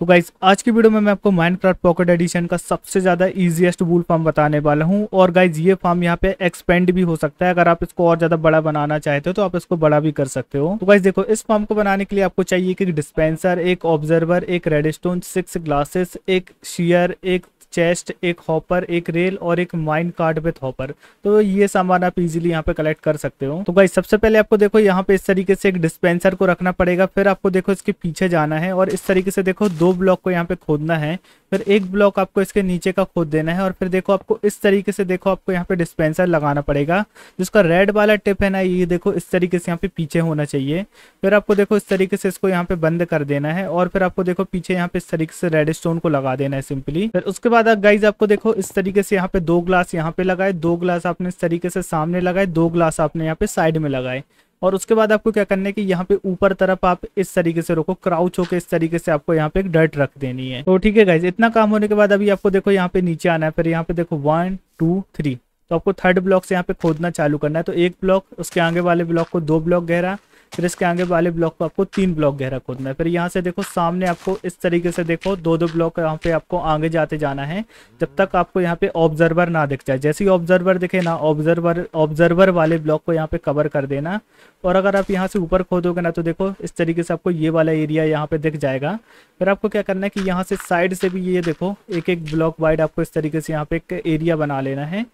तो गाइज आज की वीडियो में मैं आपको माइनक्राफ्ट पॉकेट एडिशन का सबसे ज़्यादा इजीएस्ट वूल फॉर्म बताने वाला हूँ और गाइज ये फॉर्म यहाँ पे एक्सपेंड भी हो सकता है अगर आप इसको और ज़्यादा बड़ा बनाना चाहते हो तो आप इसको बड़ा भी कर सकते हो तो गाइज देखो इस फॉर्म को बनाने के लिए आपको चाहिए कि डिस्पेंसर एक ऑब्जर्वर एक रेडिस्टोन सिक्स ग्लासेस एक शीयर एक चेस्ट एक हॉपर एक रेल और एक माइन कार्ड विथ हॉपर तो ये सामान आप इजीली यहाँ पे कलेक्ट कर सकते हो तो भाई सबसे पहले आपको देखो यहाँ पे इस तरीके से एक डिस्पेंसर को रखना पड़ेगा फिर आपको देखो इसके पीछे जाना है और इस तरीके से देखो दो ब्लॉक को यहाँ पे खोदना है फिर एक ब्लॉक आपको इसके नीचे का खोद देना है और फिर देखो आपको इस तरीके से देखो आपको यहाँ पे डिस्पेंसर लगाना पड़ेगा जिसका रेड वाला टिप है ना ये देखो इस तरीके से यहाँ पे पीछे होना चाहिए फिर आपको देखो इस तरीके से इसको यहाँ पे बंद कर देना है और फिर आपको देखो पीछे यहाँ पे इस तरीके से रेड स्टोन को लगा देना है सिंपली फिर उसके बाद आप गाइज आपको देखो इस तरीके से यहाँ पे दो ग्लास यहाँ पे लगाए दो ग्लास आपने इस तरीके से सामने लगाए दो ग्लास आपने यहाँ पे साइड में लगाए और उसके बाद आपको क्या करना है कि यहाँ पे ऊपर तरफ आप इस तरीके से रोको क्राउच होकर इस तरीके से आपको यहाँ पे एक डर्ट रख देनी है तो ठीक है गाइज इतना काम होने के बाद अभी आपको देखो यहाँ पे नीचे आना है फिर यहाँ पे देखो वन टू थ्री तो आपको थर्ड ब्लॉक से यहाँ पे खोदना चालू करना है तो एक ब्लॉक उसके आगे वाले ब्लॉक को दो ब्लॉक गहरा फिर इसके आगे वाले ब्लॉक को आपको तीन ब्लॉक गहरा खोदना है फिर यहाँ से देखो सामने आपको इस तरीके से देखो दो दो ब्लॉक यहाँ पे आपको आगे जाते जाना है जब तक आपको यहाँ पे ऑब्जर्वर ना दिख जाए जैसे ही ऑब्जर्वर दिखे ना ऑब्जर्वर ऑब्जर्वर वाले ब्लॉक को यहाँ पे कवर कर देना और अगर आप यहाँ से ऊपर खोदोगे ना तो देखो इस तरीके से आपको ये वाला एरिया यहाँ पे दिख जाएगा फिर आपको क्या करना है कि यहाँ से साइड से भी ये देखो एक एक ब्लॉक वाइड आपको इस तरीके से यहाँ पे एक एरिया बना लेना है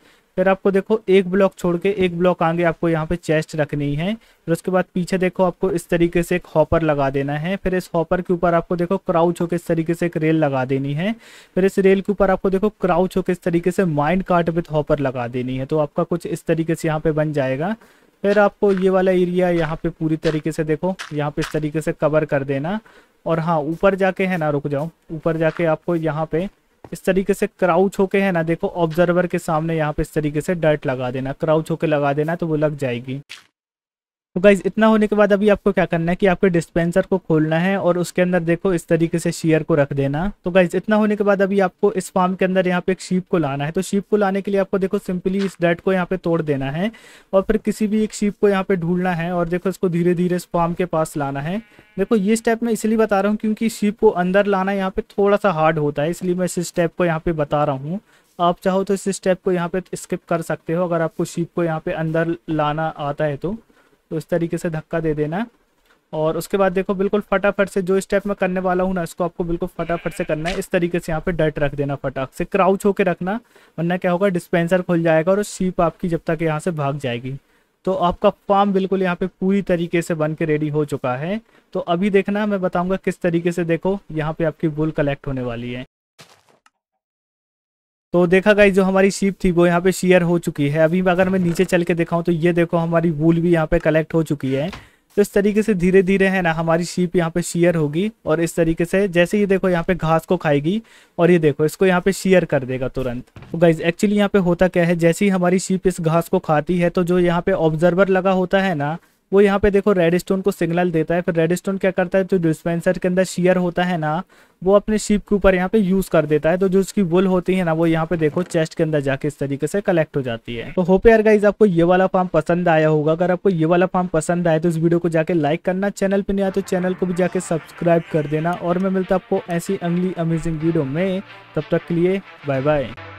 फिर आपको देखो एक ब्लॉक छोड़ के एक ब्लॉक आगे आपको यहाँ पे चेस्ट रखनी है फिर उसके बाद पीछे देखो आपको इस तरीके से एक हॉपर लगा देना है फिर इस हॉपर के ऊपर आपको देखो क्राउच होकर इस तरीके से एक रेल लगा देनी है फिर इस रेल के ऊपर आपको देखो क्राउच होकर इस तरीके से माइंड कार्ट विथ हॉपर लगा देनी है तो आपका कुछ इस तरीके से यहाँ पे बन जाएगा फिर आपको ये वाला एरिया यहाँ पे पूरी तरीके से देखो यहाँ पे इस तरीके से कवर कर देना और हाँ ऊपर जाके है ना रुक जाओ ऊपर जाके आपको यहाँ पे इस तरीके से क्राउच होके है ना देखो ऑब्जर्वर के सामने यहाँ पे इस तरीके से डर्ट लगा देना क्राउच होके लगा देना तो वो लग जाएगी तो गाइज़ इतना होने के बाद अभी आपको क्या करना है कि आपके डिस्पेंसर को खोलना है और उसके अंदर देखो इस तरीके से शेयर को रख देना तो गाइज़ इतना होने के बाद अभी आपको इस फार्म के अंदर यहाँ पे एक शीप को लाना है तो शीप को लाने के लिए आपको देखो सिंपली इस डेट को यहाँ पे तोड़ देना है और फिर किसी भी एक शीप को यहाँ पे ढूंढना है और देखो इसको धीरे धीरे इस फार्म के पास लाना है देखो ये स्टेप मैं इसलिए बता रहा हूँ क्योंकि शीप को अंदर लाना यहाँ पे थोड़ा सा हार्ड होता है इसलिए मैं इस स्टेप को यहाँ पे बता रहा हूँ आप चाहो तो इस स्टेप को यहाँ पे स्किप कर सकते हो अगर आपको शीप को यहाँ पे अंदर लाना आता है तो तो इस तरीके से धक्का दे देना और उसके बाद देखो बिल्कुल फटाफट से जो स्टेप मैं करने वाला हूँ ना इसको आपको बिल्कुल फटाफट से करना है इस तरीके से यहाँ पे डट रख देना फटाक से क्राउच होके रखना वरना क्या होगा डिस्पेंसर खुल जाएगा और शीप आपकी जब तक यहाँ से भाग जाएगी तो आपका फार्म बिल्कुल यहाँ पे पूरी तरीके से बन के रेडी हो चुका है तो अभी देखना मैं बताऊँगा किस तरीके से देखो यहाँ पे आपकी बुल कलेक्ट होने वाली है तो देखा गाई जो हमारी शीप थी वो यहाँ पे शेयर हो चुकी है अभी अगर मैं नीचे चल के दिखाऊँ तो ये देखो हमारी वूल भी यहाँ पे कलेक्ट हो चुकी है तो इस तरीके से धीरे धीरे है ना हमारी शीप यहाँ पे शेयर होगी और इस तरीके से जैसे ये देखो यहाँ पे घास को खाएगी और ये देखो इसको यहाँ पे शेयर कर देगा तुरंत तो गाइज एक्चुअली यहाँ पे होता क्या है जैसे ही हमारी शीप इस घास को खाती है तो जो यहाँ पे ऑब्जर्वर लगा होता है ना वो यहाँ पे देखो रेड स्टोन को सिग्नल देता है फिर रेड स्टोन क्या करता है जो डिस्पेंसर के अंदर शेयर होता है ना वो अपने शिप के ऊपर यहाँ पे यूज कर देता है तो जो उसकी वुल होती है ना वो यहाँ पे देखो चेस्ट के अंदर जाके इस तरीके से कलेक्ट हो जाती है तो होप यार गाइज आपको ये वाला फार्म पसंद आया होगा अगर आपको ये वाला फार्म पसंद आए तो इस वीडियो को जाके लाइक करना चैनल पर नहीं आया तो चैनल को भी जाके सब्सक्राइब कर देना और मैं मिलता आपको ऐसी अगली अमेजिंग वीडियो में तब तक के लिए बाय बाय